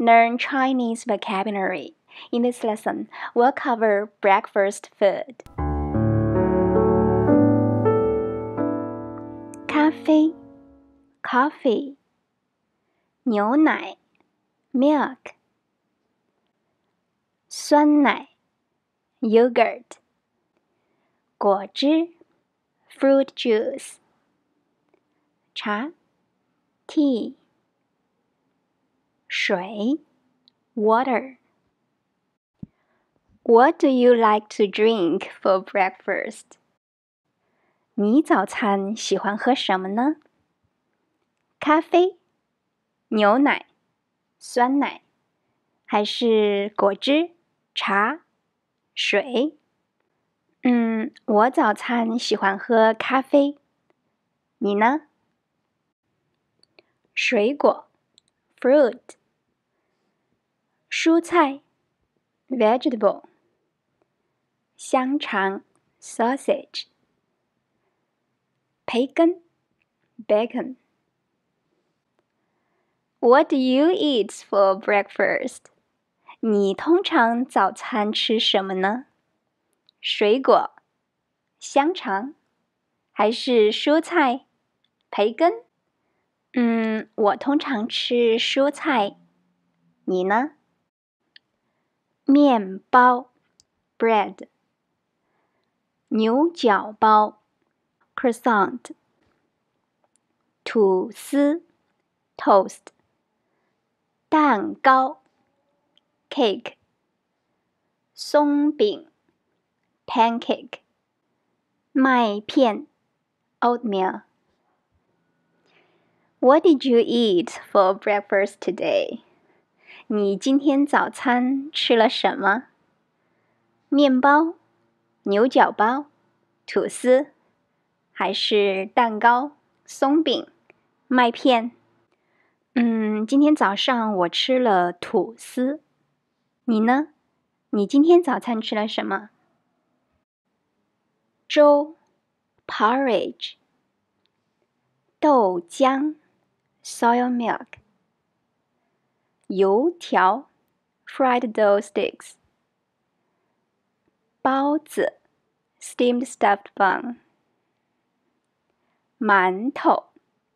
Learn Chinese vocabulary. In this lesson, we'll cover breakfast food. Coffee, coffee 牛奶 milk 酸奶 yogurt 果汁 fruit juice 茶 tea 水 water. What do you like to drink for breakfast? 你早餐喜欢喝什么呢？咖啡、牛奶、酸奶，还是果汁、茶、水？嗯，我早餐喜欢喝咖啡。你呢？水果，fruit。蔬菜 vegetable，香肠 sausage，培根 bacon。What do you eat for breakfast？你通常早餐吃什么呢？水果、香肠，还是蔬菜、培根？嗯，我通常吃蔬菜。你呢？面包 （bread）、牛角包 （croissant）、吐司 （toast）、蛋糕 （cake）、松饼 （pancake）、麦片 What did you eat for breakfast today? 你今天早餐吃了什么？面包、牛角包、吐司，还是蛋糕、松饼、麦片？嗯，今天早上我吃了吐司。你呢？你今天早餐吃了什么？粥、Porridge、豆浆、s o y Milk。fried dough sticks. steamed stuffed bun. bun.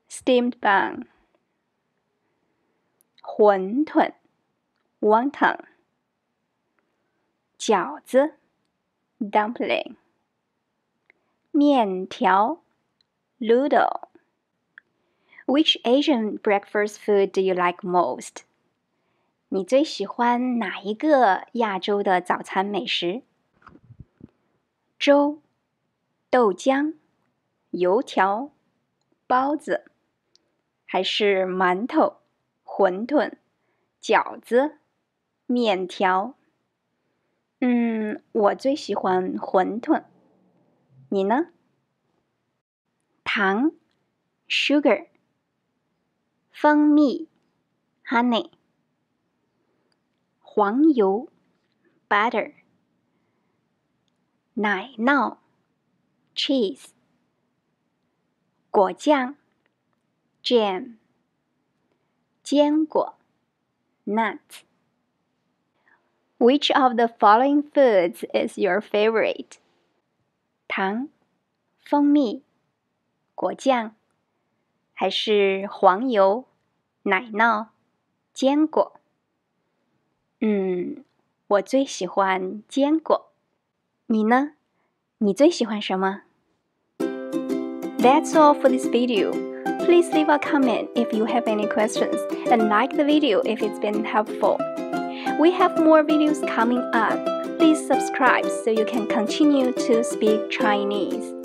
steamed dumpling. noodle. Which Asian breakfast food do you like most? 你最喜欢哪一个亚洲的早餐美食？粥、豆浆、油条、包子，还是馒头、馄饨、饺子、面条？嗯，我最喜欢馄饨。你呢？糖，sugar，蜂蜜，honey。黄油 （butter）、奶酪 （cheese）、果酱 （jam）、坚果 （nut）。Which of the following foods is your favorite? 糖、蜂蜜、果酱，还是黄油、奶酪、坚果？嗯，我最喜欢坚果。你呢？你最喜欢什么？That's all for this video. Please leave a comment if you have any questions and like the video if it's been helpful. We have more videos coming up. Please subscribe so you can continue to speak Chinese.